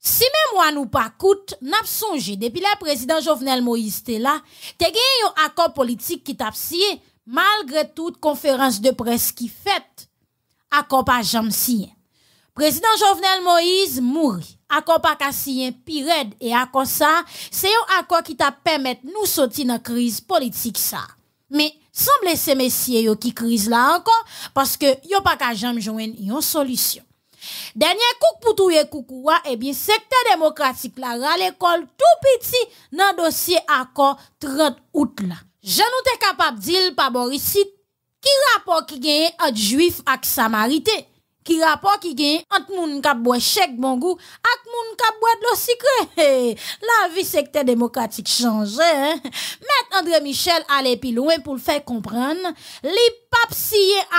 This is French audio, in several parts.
Si même moi nous pas coûte, n'a songé depuis le président Jovenel Moïse était là, te gagné un accord politique qui t'a signé malgré toute conférence de presse qui fait. Accord pas jamais signé. Président Jovenel Moïse mourit. Accord pas signé pirade et accord ça, c'est un accord qui t'a permettre nous sortir dans crise politique ça. Mais semble ces messieurs qui crise là encore parce que yo pas qu'à jamais joindre une solution. Dernier coup pour tout et coucou, eh bien, secteur démocratique, là, à l'école tout petit, dans dossier accord 30 août, là. Je nous pas capable dire pas Borisite, qui rapport qui gagne entre juifs et samarité? Qui rapport qui gagne entre moun kap boit chèque bon goût, avec moun kap de l'eau sucrée? La vie secteur démocratique change, hein. André Michel allait plus loin pour le faire comprendre. Les papes s'y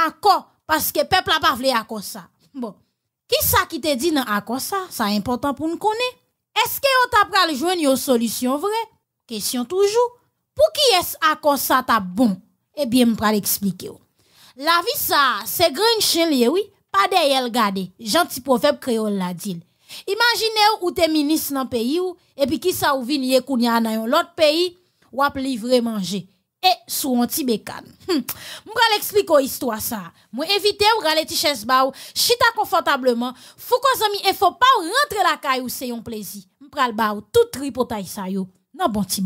encore, parce que le peuple a pas voulu encore ça. Bon. Ki sa ki te di nan akos sa? Sa e important pou nou kone? Eske yo tap pral jwen yo solisyon vre? Kesyon toujou. Pou ki es akos sa tap bon? Ebyen m pral eksplike yo. La vi sa, se gre yon chen liye eh wii, pa dey el gade. Janti profep kre yo la dil. Imanjine yo ou te minis nan peyi ou, epi ki sa ou vi niye koun ya nan yon lot peyi, wap livre manje. et sous un petit bécane. M'bral hum. explique l'histoire ça. Moi éviter ou rale tiches baou, chita confortablement. Fou qu'on zami et faut pas rentrer la caille ou c'est un plaisir. M'bral baou tout tripotaille sa yo. Non bon petit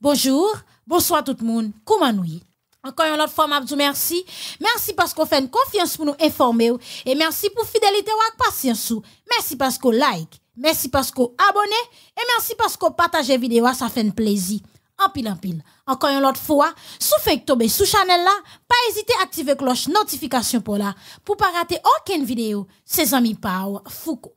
Bonjour, bonsoir tout le monde. Comment nous encore une autre fois, du merci. Merci parce qu'on fait une confiance pour nous informer. Et merci pour fidélité ou patience. Merci parce qu'on like. Merci parce qu'on abonnez. Et merci parce qu'on partage vidéo. Ça fait un plaisir en pile en pile. Encore une autre fois, sous fait tomber sous Chanel là, pas hésiter à activer cloche notification pour là, pour pas rater aucune vidéo. Ses amis Pau Foucault.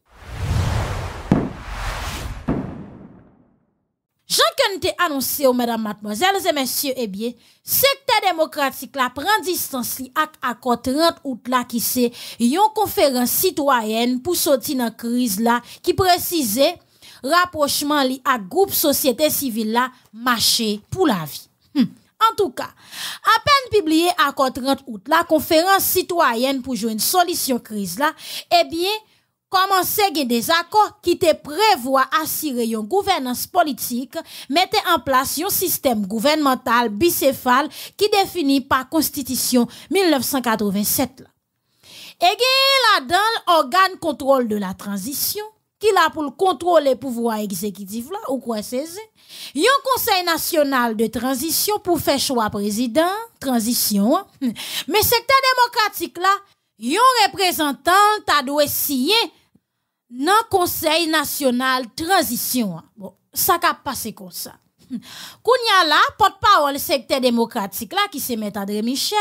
Jean annoncé aux mesdames, mademoiselles et messieurs, eh bien, secteur démocratique la prend distance li à accord 30 août là qui c'est une conférence citoyenne pour sortir la crise là qui précisait rapprochement li à groupe société civile là marché pour la vie. Hmm. En tout cas, à peine publié à 30 août, la conférence citoyenne pour jouer une solution crise là, eh bien, à gagner des accords qui te prévoient assurer une gouvernance politique, mettre en place un système gouvernemental bicéphale qui définit par constitution 1987 là. Et gen là-dedans l'organe contrôle de la transition, qui là pour contrôler pouvoir exécutif là ou quoi c'est un conseil national de transition pour faire choix président transition hein? mais secteur démocratique là un représentant ta représentant dans le conseil national transition hein? bon ça ka passer comme ça a la, porte-parole secteur démocratique là qui se met André Michel,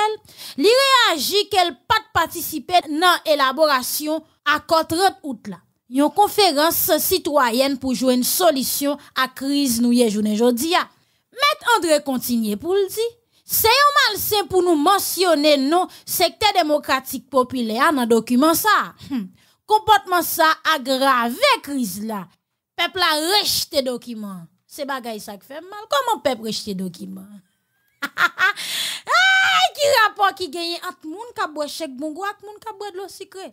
il réagit qu'elle pas participer à élaboration à 4 août là une conférence citoyenne pour jouer une solution à la crise nous hier, journée aujourd'hui. André continue pour le dire. C'est un sain pour nous mentionner non secteur démocratique populaire dans document ça. Hum. Comportement ça aggrave crise là. Peuple a rejeté document. C'est bagaille ça qui fait mal. Comment peuple rejeté document? ah, qui rapport qui gagne entre monde qui boit chèque bongo et monde qui boit de l'eau sucrée?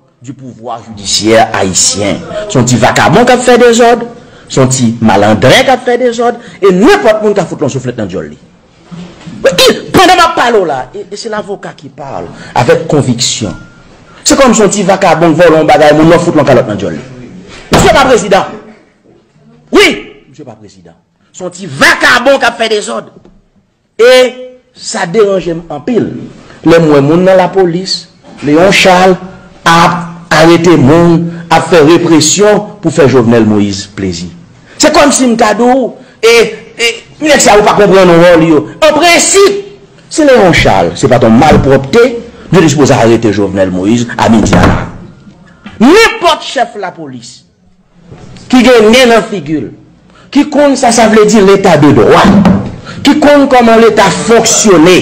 Du pouvoi judisyer haisyen Son ti vakabon ka fe de zode Son ti malandre ka fe de zode E nipot moun ka foute loun souflet nan djolle Mwen ki prene ma palo la E se l'avoka ki parle Avet konviksyon Se kon son ti vakabon volon bagay moun Non foute loun kalot nan djolle Mwen se pa prezident Son ti vakabon ka fe de zode E sa deranje mwen anpil Le mwen moun nan la polis Le yon chal Apt A rete moun, a fe represyon pou fe Jovenel Moïse plezi. Se kon si mta dou, e mwen ek sa ou pa kompre an ou an li yo, an pre si, se le an chal. Se paton mal propte, mwen dispouze a rete Jovenel Moïse a midi an an. Mwen pot chef la polis, ki gen nen an figul, ki kon sa sa vle di l'eta de doan, ki kon kon man l'eta fonksyoné,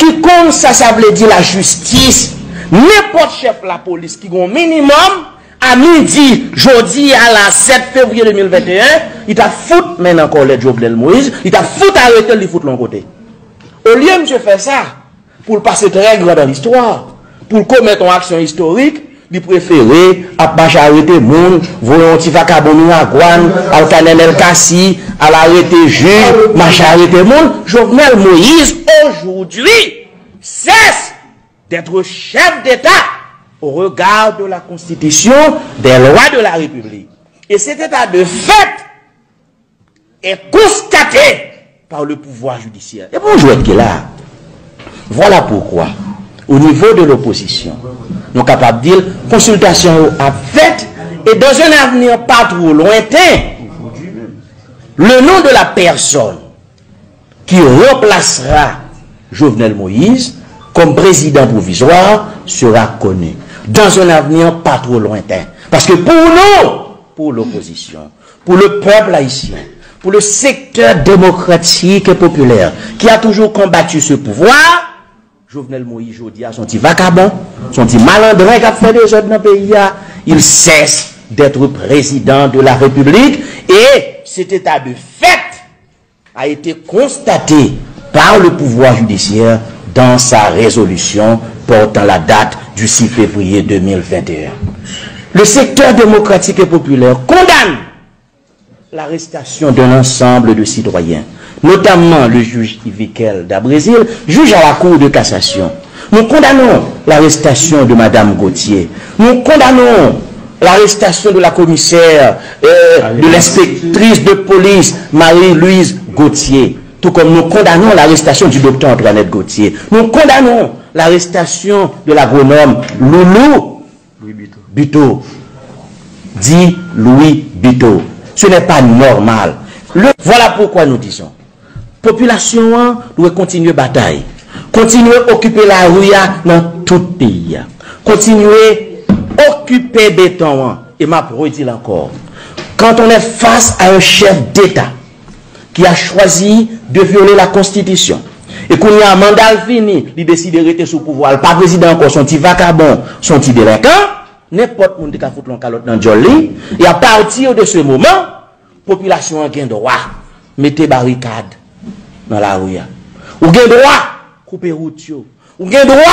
ki kon sa sa vle di la justis, Nèpote chèpe la polis ki goun minimum a midi, jodi, a la 7 februyè 2021, it a foute men akor lè djok lèl Moïse, it a foute arete li foute l'on kote. O liye mse fè sa, pou l'passe trègle dans l'histoire, pou l'komet ton aksyon historik, li prefere ap bache arete moun, voun yon tifa kabouni akouan, al kanen el kassi, al arete joun, bache arete moun, jok mèl Moïse, ojoudri, sès, d'être chef d'État au regard de la Constitution, des lois de la République. Et cet état de fait est constaté par le pouvoir judiciaire. Et bonjour, là. Voilà pourquoi, au niveau de l'opposition, nous sommes capables de dire consultation à fait et dans un avenir pas trop lointain, le nom de la personne qui remplacera Jovenel Moïse comme président provisoire sera connu dans un avenir pas trop lointain. Parce que pour nous, pour l'opposition, pour le peuple haïtien, pour le secteur démocratique et populaire qui a toujours combattu ce pouvoir, Jovenel Moïse Jodia, son petit vacabon, son petit malandrin qui a fait des dans le pays, il cesse d'être président de la République et cet état de fait a été constaté par le pouvoir judiciaire dans sa résolution portant la date du 6 février 2021. Le secteur démocratique et populaire condamne l'arrestation d'un ensemble de citoyens, notamment le juge Ivikel d'Abrésil, juge à la Cour de cassation. Nous condamnons l'arrestation de Madame Gauthier. Nous condamnons l'arrestation de la commissaire, et euh, de l'inspectrice de police, Marie-Louise Gauthier. tout kom nou kondanon l'arrestasyon di doktor Antranet Gauthier. Nou kondanon l'arrestasyon de l'agronome Loulou Bito. Di Louis Bito. Se ne pa normal. Vola poukwa nou dison. Populasyon oue kontinye batay. Kontinye okype la rouya nan tout piya. Kontinye okype betan oue. Ema pouro iti lankor. Kanton e fase a un chef d'eta Y a chwazi de viole la konstitisyon. E kou ni a mandal fini li desi de rete sou pouvoal. Pa gwezida ankon son ti vakabon, son ti delekan. Nenpot moun de ka foute lankalot nan djolli. E a partir de se mouman, populasyon an gen dowa mette barikad nan la ouya. Ou gen dowa koupe route yo. Ou gen dowa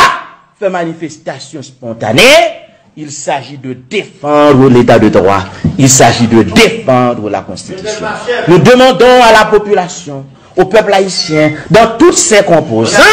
fe manifestasyon spontaneye. Il s'agit de défendre l'état de droit. Il s'agit de défendre la Constitution. Nous demandons à la population, au peuple haïtien, dans toutes ses composantes,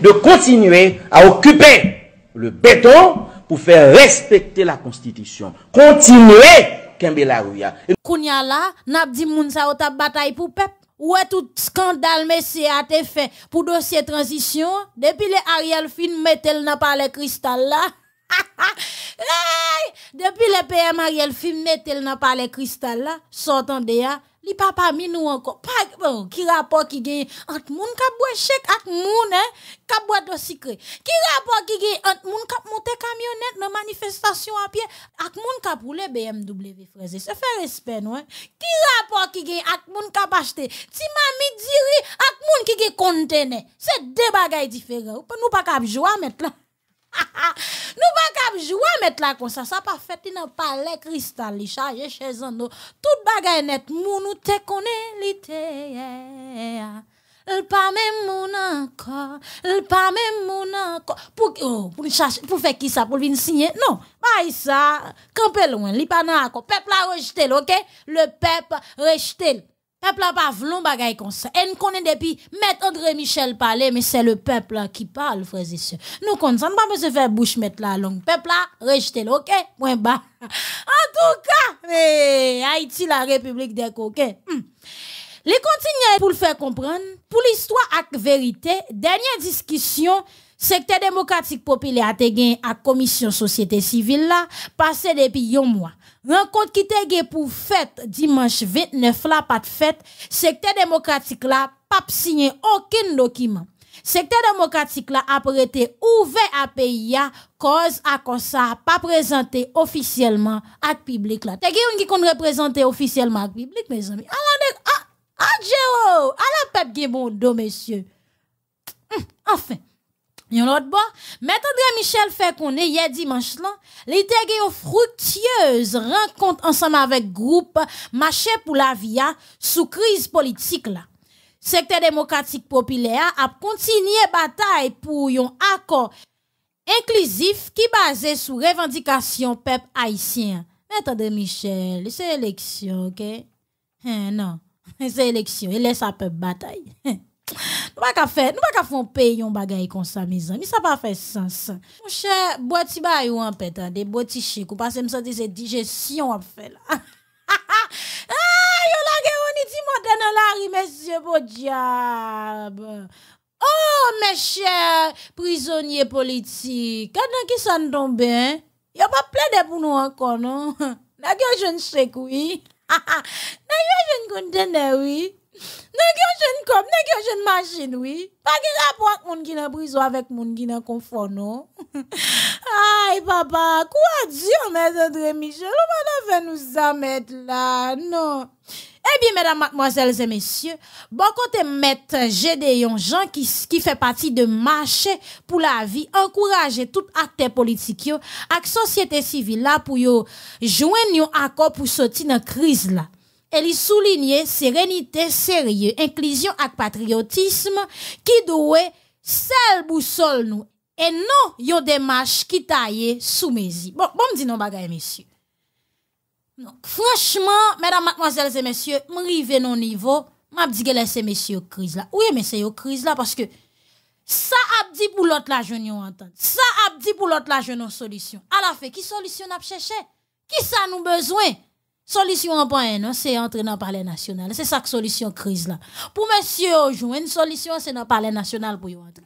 de continuer à occuper le béton pour faire respecter la Constitution. Continuer, Kembe la ou ya. Kounya la, nap di moun sa ou ta bataille pou pep. Ou est tout scandale mesye a été fait pour dossier transition? Depuis le Ariel fin metel na le cristal là, Depuis le PM Ariel film n'a pas palais cristal là, sortant de ya, li papa mi nous encore. Pas bon, qui rapport qui gagne entre moun k'ap boit chèque ak moun hein, k'ap boit do sucre. Qui rapport qui gagne entre moun k'ap monter camionnette dans manifestation à pied ak moun k'ap rouler BMW frère. Se fait respect non. Hein. Qui rapport qui gagne ak moun k'ap acheter ti mami diri ak moun qui gagne conteneur. C'est deux bagages différents. Nous pas cap jouer maintenant nou cap ap jwa mettre la konsa, ça pas fait dans palais cristal li chez chezan nou, tout bagaille net moun ou te konen li te yeah. même mon encore, pas même mon encore. Pour, oh, pour chercher, pour faire qui ça, pour venir signer? Non, pas ça. camper loin, li pas dans accord Peuple a rejeté, ok? Le peuple rejeté. Peuple a pas vlon bagay comme ça. Et nous connaissons depuis M. André Michel parler, mais c'est le peuple qui parle, frères et sœurs. Nous connaissons pas besoin faire bouche mettre la langue. Peuple a rejeté OK, bas. En tout cas, Haïti la République des coquins. Hmm. Les continuer pour le faire comprendre, pour l'histoire et vérité, dernière discussion secteur démocratique populaire a gagné à commission société civile là passé depuis un mois Rencontre qui était pour fête dimanche 29 là, pas de fête, secteur démocratique là, pas signé aucun document. Secteur démocratique là a prêté ouvert à pays cause à cause ça pas présenté officiellement à public là. T'es qui qu'on représente officiellement à public mes amis. Alors ah, ah, ah, ah à la peuple qui bon monsieur. messieurs. Hum, enfin Yon Mais André Michel fait qu'on est hier dimanche là. L'été a fructueuse rencontre ensemble avec groupe marché pour la vie hein, sous crise politique là. Secteur démocratique populaire a continué bataille pour un accord inclusif qui basé sur revendication peuple haïtien. Mais André Michel, c'est élection, ok? Hein, non. C'est élection. Il laisse un peuple bataille. Nou ba ka fè, nou ba ka fè yon bagay kon sa mizan, mi sa pa fè sens. Mwen chè, bwati ba yon petan, de bwati chè, kou pa se msè di se dijesyon ap fè la. Ha ah, ha, yo la gen yon iti mwaten nan la rimesye bo diyab. Oh, men chè, prizonye politik, kat nan ki san don ben, yo pa ple de pou nou an kon, non? Na gen jen se koui, ha ha, na gen jen kontene wii. Dans une comme, dans une machine, oui. Pas de rapport avec monde qui est en prison avec monde qui est en confort, non. Aïe, papa, quoi dire, mes André Michel, on va faire nous ça mettre là, non. Eh bien, mesdames, mademoiselles et messieurs, bon côté mettre des Jean qui, qui fait partie de marché pour la vie, encourager tout acteur politique, avec société civile là pour yo joindre un accord pour sortir dans crise là. Elle y soulignait sérénité, sérieux, inclusion et patriotisme qui doit seul boussole nous et non des démarche qui taille sous mes yeux. Bon, bon dis dit non bagay messieurs. franchement, mesdames, mademoiselles et messieurs, m'rive non niveau, m'a dit que c'est messieurs crise là. Oui, mais c'est crise là parce que ça a dit pour l'autre la jeune Ça a dit pour l'autre la jeune solution. À la fin, qui solution n'a cherché? Qui ça nous besoin? solution en point, c'est entrer dans le palais national. C'est ça que solution crise là. Pour monsieur, aujourd'hui une solution, c'est dans le palais national pour y entrer.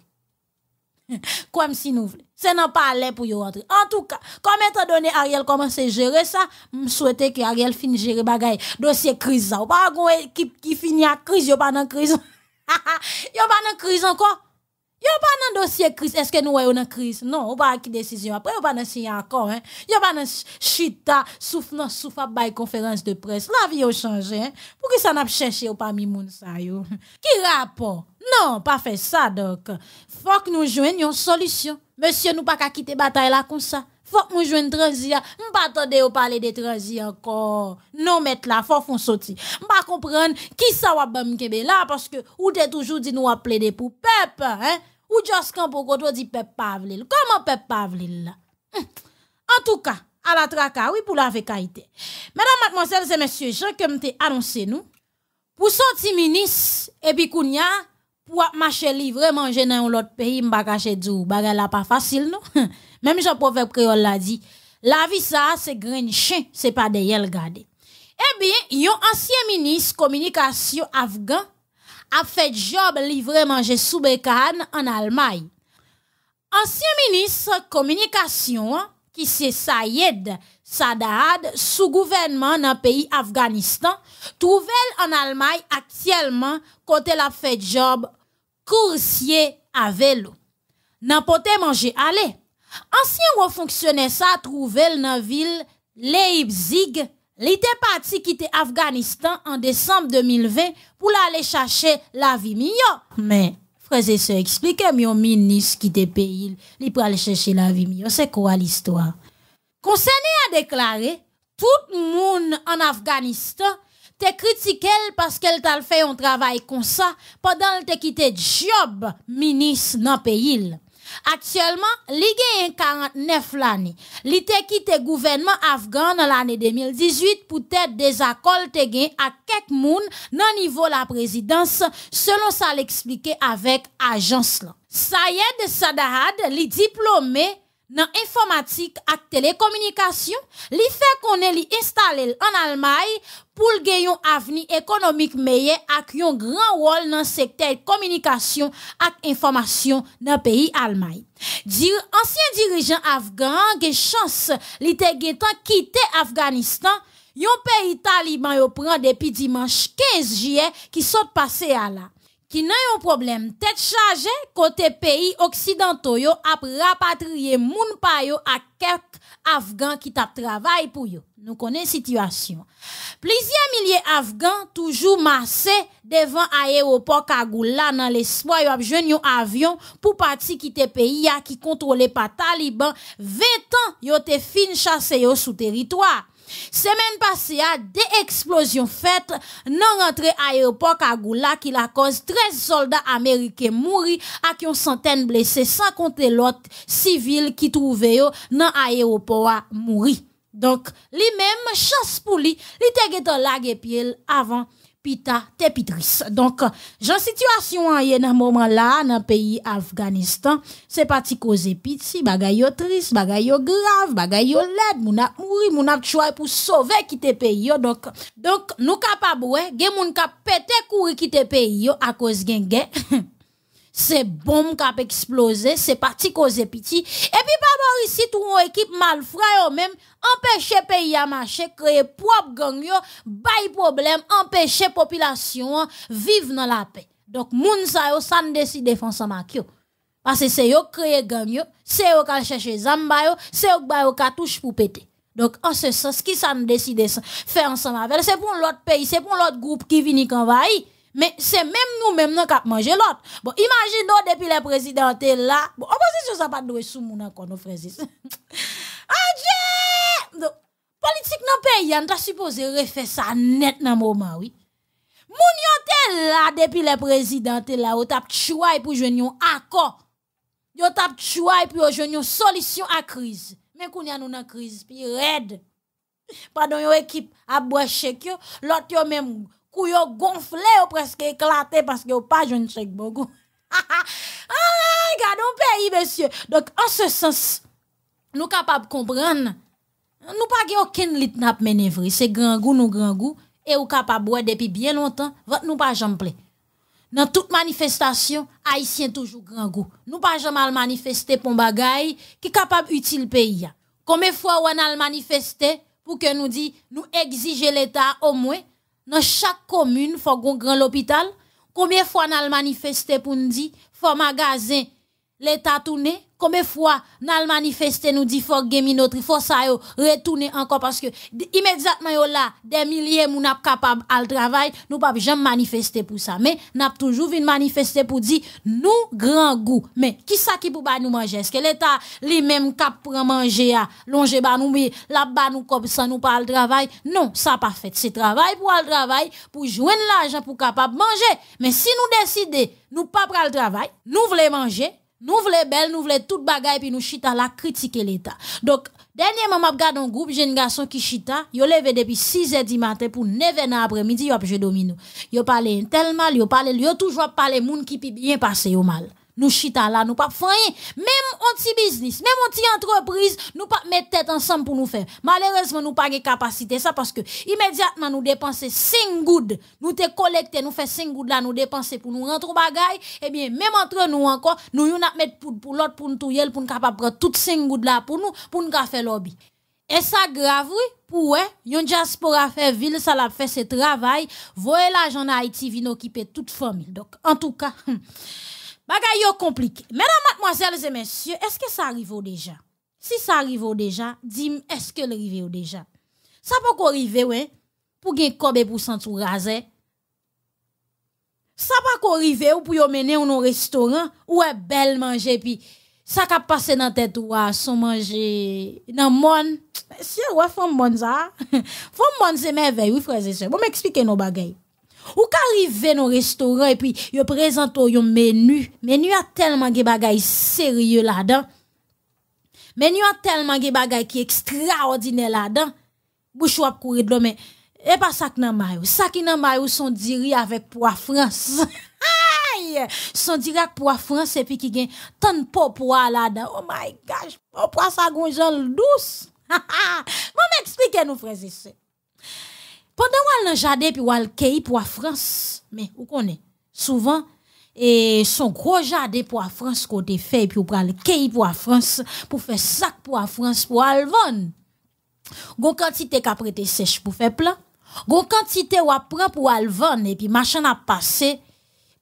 Comme si nous voulons. C'est dans le palais pour y entrer. En tout cas, comme étant donné Ariel commence à gérer ça, je souhaite que Ariel finisse gérer bagay. Dossier crise ça. Ou pas une équipe qui finit à crise, a pas dans crise. a pas dans crise encore. Yo pas de dossier crise est-ce que nous voyons dans crise non on pas qui décision après a pas dans signer encore hein yo pas nan chita souffle pas conférence de presse la vie a changé hein? pour que ça n'a cherché ou parmi moun ça yo qui rapport non pas fait ça donc faut que nous joignions une solution monsieur nous pas quitter bataille là comme ça faut que je joigne transia. pas attendre ou parler de transia encore. Non, mettre là, faut qu'on sorti. M'pas comprendre qui ça va bam là parce que ou t'es toujours dit nous appeler des pour peuple, hein? Ou just quand pour dit peuple Pavlil. Comment peuple Pavlil hm. En tout cas, à la traka, oui, pour la vécaïté. Mesdames, mademoiselles et messieurs, je que m'te annoncé nous, pour sortir ministre, et puis pour marcher livrer manger dans l'autre pays m'pa du pas facile non même Jean proverbe créole l'a dit la vie ça c'est grain c'est pas de le garder eh bien un ancien ministre communication afghan a fait job livrer manger sous bécane en Allemagne ancien ministre communication hein, qui c'est Sayed Sadad, sous gouvernement dans pays Afghanistan trouvel en Allemagne actuellement elle a fait job coursier à vélo. pas manger. manger ancien ancien fonctionnaire ça sa trouvé la ville Leipzig, Il était parti quitter Afghanistan en décembre 2020 chercher la vie meilleure. la vie miyo. Mais freze se eksplike mon ministre qui kite pays il pour aller chercher la vie mieux. C'est quoi l'histoire. Concerné a déclaré, tout le monde en Afghanistan te critiqué parce qu'elle t'a fait un travail comme ça pendant qu'elle t'a quitté job ministre dans le pays. Actuellement, y a 49 l'année. Il te quitté gouvernement afghan dans l'année 2018 pour être des accords te à quelques moun niveau la présidence selon ça l'expliquer avec agence là. Sayed Sadahad, les diplômé dans informatique et télécommunication, li fait qu'on est installé en Allemagne pour gagner un avenir économique meilleur et un grand rôle dans le secteur communication et information dans le pays Allemagne. ancien dirigeant afghan qui chance li quitter Afghanistan, yon pays taliban yo prend depuis dimanche 15 juillet qui sont passé à là y pas un problème tête chargée côté pays occidentaux yo a rapatrié moun pa à quelques afghans qui travaillent pour yo nous connaissons situation plusieurs milliers d'Afghans, toujours massés devant aéroport Kagoula dans l'espoir de un avion pour partir quitter pays qui contrôlé par taliban 20 ans yo te fin chasser sous territoire Semaine passée, des explosions faites non l'entrée à l'aéroport Kagoula qui la cause 13 soldats américains mourir avec une centaine blessés sans compter l'autre civil qui trouvait dans l'aéroport mourir. Donc, lui-même, chasse pour lui, il était avant pita Tepitris. Donc, j'en situation en hein, yé nan moment là nan pays Afghanistan, c'est parti cause piti, bagay triste, bagay grave, bagay yo led, moun ap mouri, moun ap pour sauver quitter pays yo. Donc, donc nous capable ouais, gen moun kap pété courir quitter pays yo à cause gen gen. c'est bombe qui a explosé, c'est parti causer pitié. Et puis, par ici, tout une équipe eux même, empêcher pays à marcher, créer propre gang, bail problème, empêcher population, vivre dans la paix. Donc, moun sa yo, san décide de faire ça Parce que c'est yo créé gang, c'est yo qui cherche les yo, c'est yo qui cartouche pour péter. Donc, en ce sens, qui s'en décide faire ensemble avec, c'est pour l'autre pays, c'est pour l'autre groupe qui vient qu'envahir mais c'est même nous-mêmes qui avons mangé l'autre. Bon, imaginons depuis le président là, bon, opposition ça pas de sous mon encore, nos frères. Adieu! La politique dans le pays, on t'a supposé refaire ça net dans le moment, oui. mon yon là depuis les le président te la, yo tap choisi pour jwen yon akor. Yo tap chouay pour yo une à à crise. Mais Men koun nous dans une crise, puis red. Padon yon ekip a chek l'autre, l'autre yo même kou yo gonflé, yo presque éclaté parce que yo pas jeune chèque beaucoup. ah, le pays, monsieur. Donc, en ce sens, nous capables de comprendre, nous pas aucun litnap manœuvre. C'est grand goût, nous grand goût. Et ou capable depuis bien longtemps, votre nous pas jamais dans toute manifestation, haïtien toujours grand goût. Nous pas jamais manifester pour bagay qui capable utile pays. Combien fois on a manifesté pour que nous dit nous exiger l'État au moins dans chaque commune, faut qu'on grand l'hôpital. Combien fois on a manifesté pour nous dire, faut magasin, l'État tourné, Combien de fois nous manifesté nous dit faut forgivez-nous, notre faut ça retourner encore parce que immédiatement là des milliers moun pas capable al travail nous pas jamais manifester pour ça mais n'a toujours manifesté manifester pour dire nous grand goût mais qui ça qui peut pas nous manger est-ce que l'état lui-même cap pour manger à longer ba nous la ba nous comme ça nous pas le travail non ça pas fait c'est travail pour le travail pour joindre l'argent pour capable manger mais si nous décidons nous pas le travail nous voulons manger nous voulons belle, nous voulons tout bagaille, puis nous chita la critiquer l'État. Donc, dernièrement, m'a regarde un groupe jeune garçon qui chita, yo levé depuis 6 h du matin pour 9 h après-midi, il a joué domino. Yo parlé tellement il mal, yo parlé, yo toujours parlé monde qui puis bien passé au mal nous chita là, nous pas faire Même un petit business, même un petit entreprise, nous pas mettre tête ensemble pour nous faire. Malheureusement, nous pas de capacité ça parce que immédiatement nous dépenser 5 good, nous te collecter, nous faisons 5 good là, nous dépenser pour nous rentrer au bagay, eh bien, même entre nous encore, nous yon mettre pour, pour l'autre, pour nous tout pour nous capable prendre toutes 5 good là pour nous, pour nous faire lobby. Et ça, grave, oui, pour nous yon diaspora faire vil, ça la fait voyez, travail. voye la jan na Haiti vin toute tout Donc, en tout tout Bagay yo compliqué. Mesdames, mademoiselles et messieurs, est-ce que ça arrive déjà? Si ça arrive déjà, dis-moi, est-ce que arrive déjà? Ça peut arriver, oui, pour gagner kobe pour sentir rasé. Ça peut arriver ou pour yon mener ou non restaurant, ou est belle manger, puis ça qui passe dans tête ou à son manger dans monde. Monsieur, ouais, femme bonne ça. Femme bonne c'est merveilleux, frères et sœurs. Bon, m'expliquez nos bagailles. Ou qu'arriver au restaurant et puis yo présente un menu. Menu a tellement de choses sérieux là-dedans. Menu a tellement de choses qui extraordinaire là-dedans. Bouchou ap courir de l'homme. et eh, pas ça qui nan mayo. Ça qui nan mayo son diri avec poids France. Aïe! Son diri avec Poa France et puis qui gagne tant de poids là-dedans. Oh my gosh, poids ça gonjol douce. Mon m'expliquez nous frère et pendant ou al jardin puis ou le kei pour France mais ou est souvent et son gros jardin pour la France qu'on fait puis ou le kei pour la France pour faire sac pour la France pour al vendre gon quantité qu'après prêté sèche pour faire plein gon quantité ou prend pour al vendre et puis machin a passé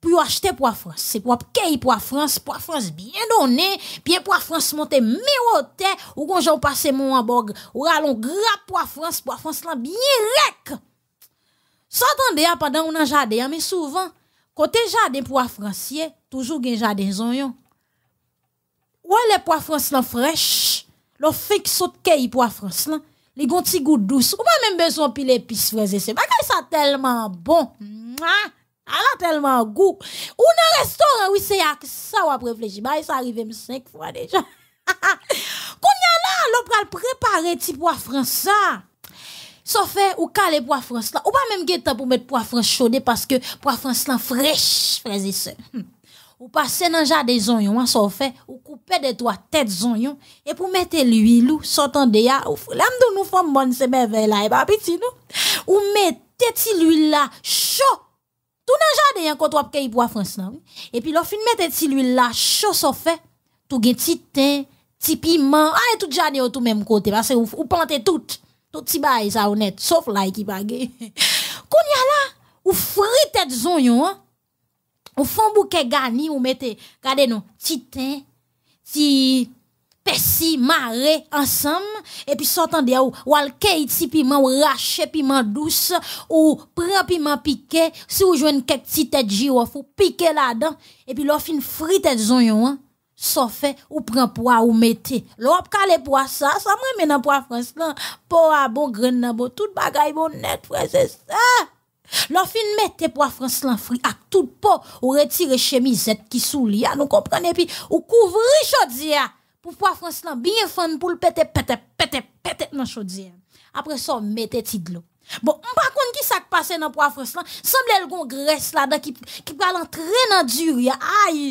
pour acheter pour France. C'est pour payer pour France, pour France bien donné, puis pour France monter méroté, ou quand j'en passe mon hamburg, ou allons gras pour France, pour France là bien rec. à hein, pendant on a jardin, hein, mais souvent, côté jardin pour francier, toujours gen jardin zonyon. Ou les pour France là fraîche, le fait qui saute cueille pour France là. Les gonti goût douce. Ou pas même besoin pile épice frères et pas Bagay ça tellement bon. Ala tellement goût. Ou dans restaurant, oui, c'est à ça ou réfléchir. Bah, ça arrive cinq fois déjà. Qu'on y a là, l'on pral préparer petit pois français. Sauf ou caler pois français là. Ou pas même guetta pour mettre pois français chaudé parce que pois français là fraîche, frères et sœurs. Hum. Ou passer dans jardin des oignons, sauf hein, ou couper des trois têtes oignons et pour mettre l'huile ou sortant de ya ou l'âme de nous font bonne semaine merveille là et eh pas ben, petit nous. Ou mettez l'huile là chaud tout puis jardin hein, Oui? et puis fin mette ti la, chose on fait tout gen ah, ti tout ti tout jade de tout même côté, parce que vous plante tout, tout ti temps, ça, ou sauf la qui ki Qu'on y a là, ou frites tête zon hein? ou fon bouquet gani, ou mette, gade non, ti ti... Pessi, mare ensemble et puis de ou, ou al piment, ou rache piment douce, ou prend piment piqué. si ou jwen kek ti têtes jirof, ou piquer la dan, puis lo fin fri zonyon Ça hein. sauf ou prend poa ou mettez. L'op ap poa ça. Ça mwen menan poa frans là, poa bon gren nan tout bagay bon net C'est ça. sa. Lo fin mette poa frans lan fri ak tout po, ou retire chemisette qui souli li ya, nou et pi, ou kouvri chodi Pou fwa Franslan bin fwen pou l petet, petet, petet, petet nan chou diyen. Apre sa, metet ti glou. Bon, mpa kon ki sak pase nan fwa Franslan, semble l gongres la da ki pral antren nan djur ya. Ay,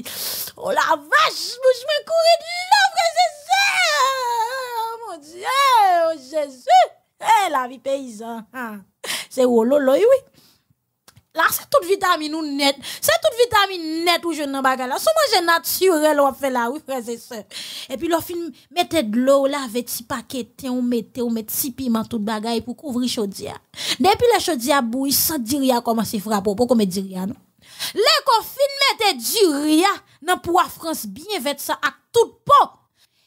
o oh la vache, mwen koure glou, fran, jesè. Mon diè, o jesè, la vi peyizan. Se wolo loy wè. là c'est toute vitamine ou net c'est toute vitamine net ou je dans baga. là sont manger naturel on fait là oui frère. et et puis l'offine mettez de l'eau là avec petit paquet on mettez on met si piment tout bagaille pour couvrir chaudia depuis la chaudia bouille sans dire rien comment c'est frappe pour comment dire rien non le mettez du rien dans la France bien fait ça à toute peau.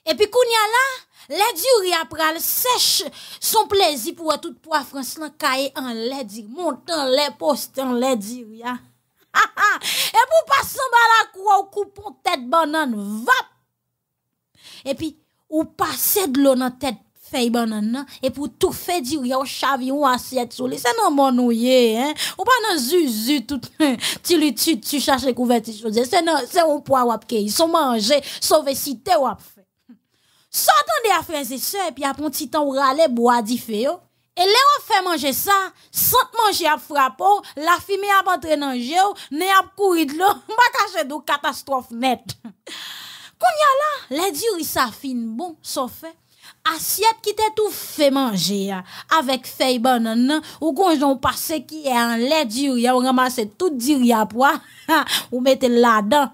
et puis qu'on y a là les a pral sèche son plaisir pour tout poids France dans en les dire montant les postes en les ha! Et pour passer par la croix, ou coupons tête banane, va. Et puis, ou passe de l'eau dans tête feuille banane, et pour tout faire dire, ou chavit, assiette sur les C'est non mon ouye, hein. Ou pas dans zuzu, tout, tu lui tu cherches couvertures. C'est non, c'est un poids wap qui, ils sont mangés, sauvés wap. S'entende des frères et sœurs, puis après un petit temps, on râle, bois du feu. Et là, on fait manger ça, sans manger à frapper, la fumée à entré dans le jeu, ne a couru de l'eau, pas caché de catastrophe nette. Quand y a là, les durs, sa fine bon, sauf fait. assiette qui te tout fait manger, hein, avec feuille banane, ou quand ou quand qui passe qui est en ya, ou tout dur ya pou ou mette là dedans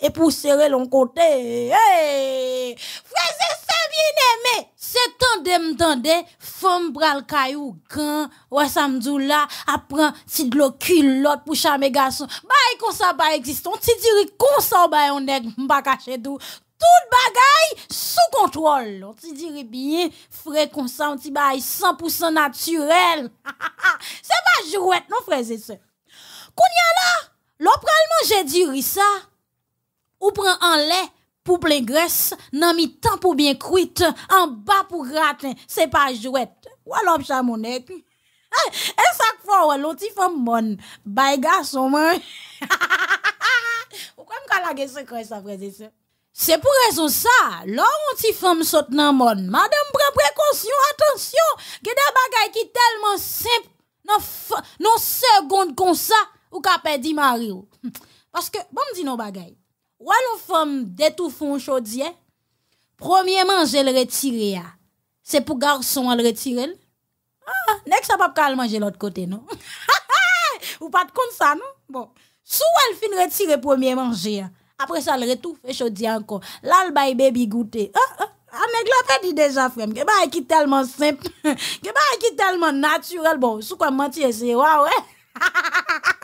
et pour serrer l'on côté. Hey! Frère, c'est ça bien aimé. C'est de me femme bral caillou grand, ouais samdou là, apprend si de l'eau culotte pour charmer garçon. Bah, comme ça, bah, existe. On t'y dirait qu'on s'en bah, on est, pas caché tout. Tout bagay sous contrôle. On t'y dirait bien, frère, qu'on s'en on t'y 100% naturel. c'est pas jouette, non, frère, c'est ça. qu'on là, l'on là, manger du riz ça ou prend en lait pour plein graisse, nan mi temps pour bien cuite, en bas pour gratin, c'est pas jouette. Ou alors, chamonek. Et chaque fois, ou l'autre femme bonne, bay garçon, man. Ou quoi m'kala ge secret, sa frère, c'est pour raison ça, l'on ti femme saute nan mon, madame prend précaution, attention, Geda des bagay qui tellement simple, nan, seconde comme ça, ou qu'on perdi mari ou. Parce que, bon m'di nan bagay, quand à femme d'étouffer un chaudier, premièrement, je le retire. Ah. C'est pour garçon à le retirer. Ah, nest peut pas pour manger l'autre côté, non? Ou pas de compte ça, non? Bon. Sou elle fin retire premier manger. Ah. Après ça, elle retouffe et chaudier encore. Là, elle baby goûter. Ah, ah, ah, mais pas dit déjà, frère. Que bah, qui tellement simple. Que bah, qui tellement naturel. Bon, sou quoi mentir, c'est, ouais, ouais.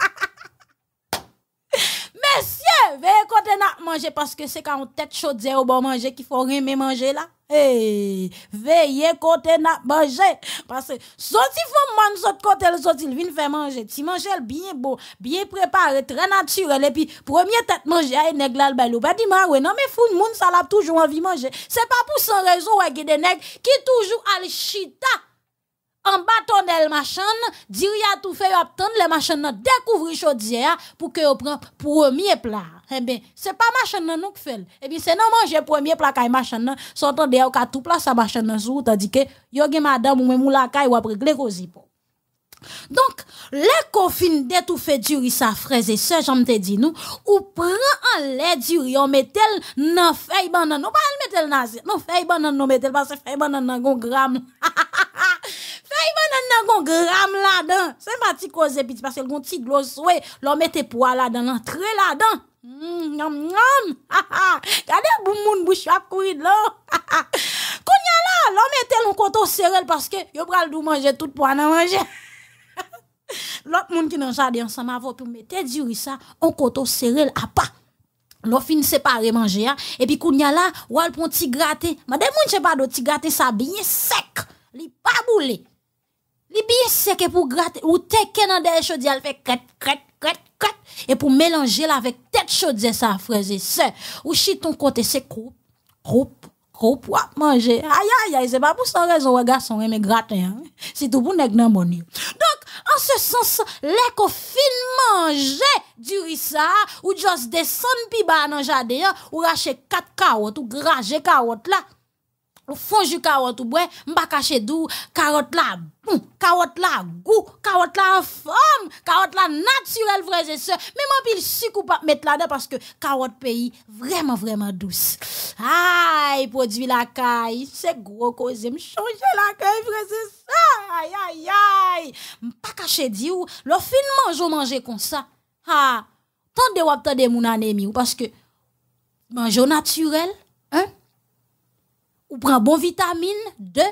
Monsieur, veuillez côté n'a manger parce que c'est quand on tête chaude au bon manger qu'il faut rien manger là. Hey, veillez côté n'a manger parce que sorti faut manger sorti côté le sorti faire manger. Tu mangez bien beau, bien préparé, très naturel et puis premier tête manger à nèg là le Pas bah, moi non mais fou monde ça l'a toujours envie manger. C'est pas pour sans raison ouais des nèg qui toujours al chita en batonel machan, machin, a tou fe tande le machin nan découvrir chodye a hein, que ke yo premier plat. Eh bien, c'est pas machin nan nous fait. Eh bien, c'est non manger premier plat kay machin nan, sortant dehors. ka tout plat sa machin nan sou tandis que yo gen madame ou même ou la kay ou après régler cosy. Donc, les tout d'étouffer duri sa fraise et ça, j'en te dit nous, ou prend en lait duri, on met tel, nan feuille banane, on pas le nan, non feuille banane, non met parce que feuille banane nan gon gramme. Fèy banan nan gon gram la dan. Se mati koze piti, pasel gon ti glos we, lò mette poa la dan, lan tre la dan. dedans. nom nom, ha bou moun bouch ap kouid là ha ha. Kounya là lò mette lon koto parce que yo pral dou manger. tout poa nan manger L'autre moun qui nan jade ensemble sama pour mettre mette riz ça, on koto à pas. L'on fin séparé manger, hein. et puis kounya là, ou al prend mais des Madame moun pas de tigraté, ça bien sec. Li pas boule. Li bien que pour gratter ou teke dans des chaudières fait crête crête crête crête et pour mélanger là avec tête chaudière ça fraiser, et Ou si ton côté c'est coupe coupe coupe ou manger. Aïe aïe aïe, c'est pas pour ça raison les garçon aimer gratter hein. C'est tout pour nèg dans bon Donc en ce sens, les qu'on manger du ça ou juste descendre puis bas dans jardin ou racher quatre carottes ou grager carottes là. Le fond du carotte ou bois caché cacher carotte là bon carotte la goût, carotte en forme, carotte là naturelle, vrai et ça. Même en pile sucre ou pas mettre là-dedans parce que carotte pays vraiment, vraiment douce. Aïe, produit la caille, c'est gros cause. me changer la caille, vrai et ça. Aïe, aïe, aïe. pas caché dire le fin manger ou manger comme ça. tant de wap tant de mon ou parce que manger naturel, ou prend bon vitamine, de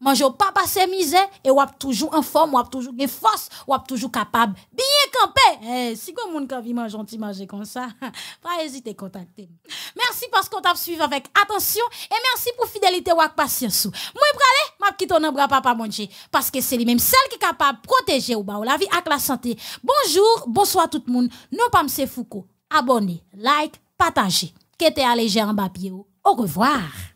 mangez papa passer misère et ou toujours en forme, ou toujours des force, ou toujours capable bien camper. Eh, si vous moun mange un petit manger comme ça, pas hésiter à contacter. Merci parce qu'on t'a suivi avec attention et merci pour fidélité ou patience. Moi pralé, e, m'a quitte on bras papa manger parce que c'est lui même celle qui est capable de protéger ou ba la vie avec la santé. Bonjour, bonsoir tout le monde. Non pas monsieur Foucault. Abonnez, like, partagez. Qu'était allégé en papier. Au revoir.